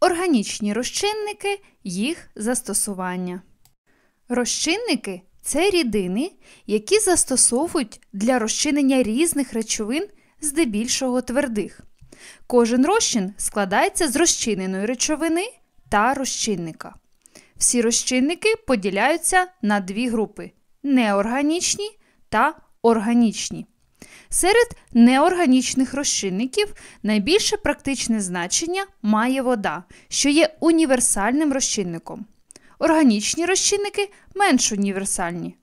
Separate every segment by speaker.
Speaker 1: органічні розчинники, їх застосування. Розчинники це рідини, які застосовують для розчинення різних речовин, здебільшого твердих. Кожен розчин складається з розчиненої речовини та розчинника. Всі розчинники поділяються на дві групи неорганічні та органічні. Серед неорганічних розчинників найбільше практичне значення має вода, що є універсальним розчинником. Органічні розчинники менш універсальні.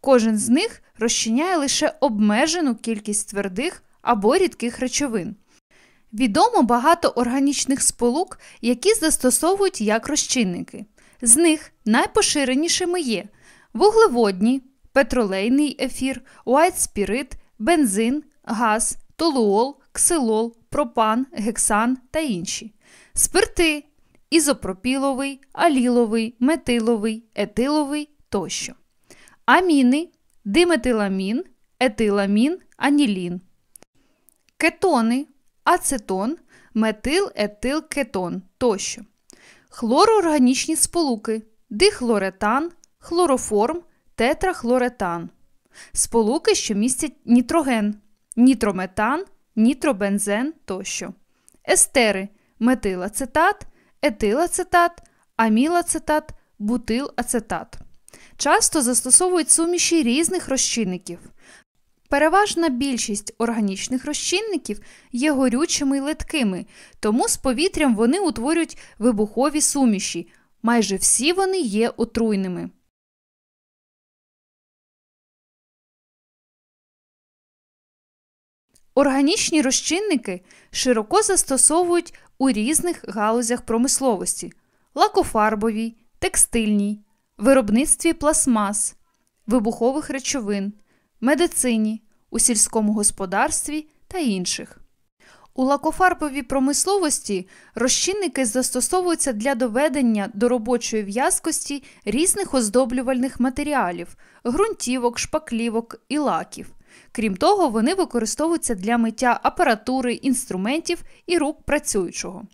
Speaker 1: Кожен з них розчиняє лише обмежену кількість твердих або рідких речовин. Відомо багато органічних сполук, які застосовують як розчинники. З них найпоширенішими є вуглеводні, петролейний ефір, уайт спірит, бензин, газ, толуол, ксилол, пропан, гексан та інші, спирти, ізопропіловий, аліловий, метиловий, етиловий тощо, аміни, диметиламін, етиламін, анілін, кетони, ацетон, метилетилкетон тощо, хлороорганічні сполуки, дихлоретан, хлороформ, тетрахлоретан сполуки, що містять нітроген, нітрометан, нітробензен тощо, естери, метилацетат, етилацетат, амілацетат, бутилацетат. Часто застосовують суміші різних розчинників. Переважна більшість органічних розчинників є горючими і литкими, тому з повітрям вони утворюють вибухові суміші. Майже всі вони є отруйними. Органічні розчинники широко застосовують у різних галузях промисловості: лакофарбовій, текстильній, виробництві пластмас, вибухових речовин, медицині, у сільському господарстві та інших. У лакофарбовій промисловості розчинники застосовуються для доведення до робочої в'язкості різних оздоблювальних матеріалів, ґрунтівок, шпаклівок і лаків. Крім того, вони використовуються для миття апаратури, інструментів і рук працюючого.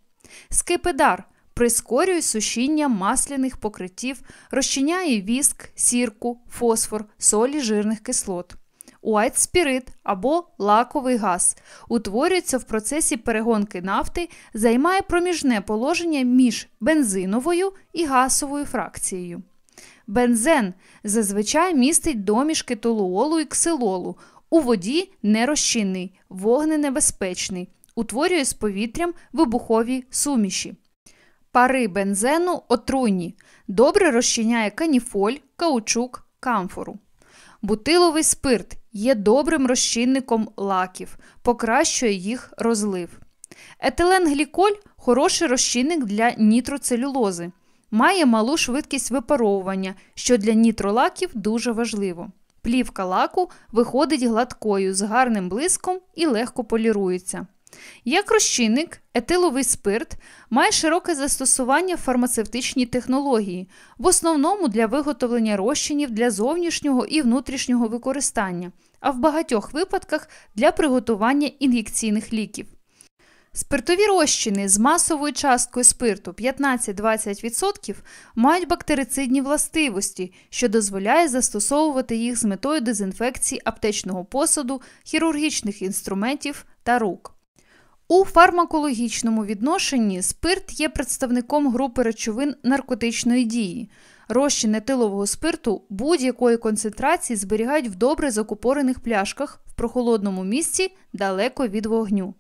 Speaker 1: Скипидар прискорює сушіння масляних покриттів, розчиняє віск, сірку, фосфор, солі жирних кислот. Уайт спірит або лаковий газ утворюється в процесі перегонки нафти, займає проміжне положення між бензиновою і газовою фракцією. Бензен зазвичай містить домішки толуолу і ксилолу, у воді не нерозчинний, вогненебезпечний, утворює з повітрям вибухові суміші. Пари бензену отруйні, добре розчиняє каніфоль, каучук, камфору. Бутиловий спирт є добрим розчинником лаків, покращує їх розлив. Етиленгліколь хороший розчинник для нітроцелюлози, має малу швидкість випаровування, що для нітролаків дуже важливо. Плівка лаку виходить гладкою, з гарним блиском і легко полірується. Як розчинник, етиловий спирт має широке застосування в фармацевтичній технології, в основному для виготовлення розчинів для зовнішнього і внутрішнього використання, а в багатьох випадках для приготування ін'єкційних ліків. Спиртові розчини з масовою часткою спирту 15-20% мають бактерицидні властивості, що дозволяє застосовувати їх з метою дезінфекції аптечного посуду, хірургічних інструментів та рук. У фармакологічному відношенні спирт є представником групи речовин наркотичної дії. Розчини тилового спирту будь-якої концентрації зберігають в добре закупорених пляшках в прохолодному місці далеко від вогню.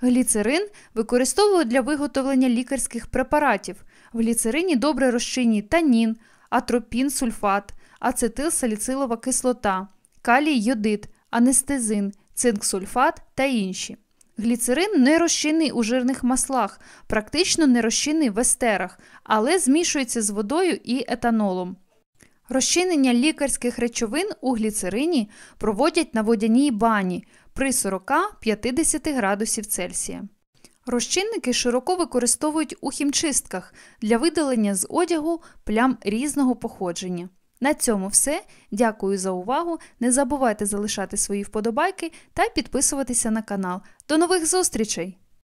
Speaker 1: Гліцерин використовують для виготовлення лікарських препаратів. В гліцерині добре розчинні танін, атропін, сульфат, саліцилова кислота, калій йодид, анестезин, цинксульфат та інші. Гліцерин не розчинний у жирних маслах, практично не розчинний в естерах, але змішується з водою і етанолом. Розчинення лікарських речовин у гліцерині проводять на водяній бані при 40-50 градусів Цельсія. Розчинники широко використовують у хімчистках для видалення з одягу плям різного походження. На цьому все. Дякую за увагу. Не забувайте залишати свої вподобайки та підписуватися на канал. До нових зустрічей!